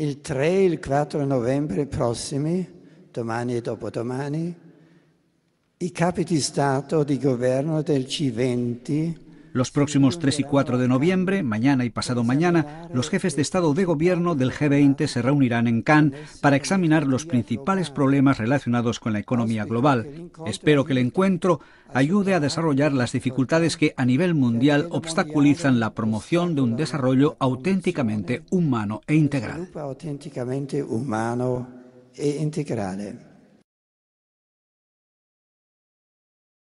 il 3 e il 4 novembre prossimi, domani e dopodomani, i capi di Stato di governo del G20 Los próximos 3 y 4 de noviembre, mañana y pasado mañana, los jefes de Estado de Gobierno del G20 se reunirán en Cannes para examinar los principales problemas relacionados con la economía global. Espero que el encuentro ayude a desarrollar las dificultades que a nivel mundial obstaculizan la promoción de un desarrollo auténticamente humano e integral.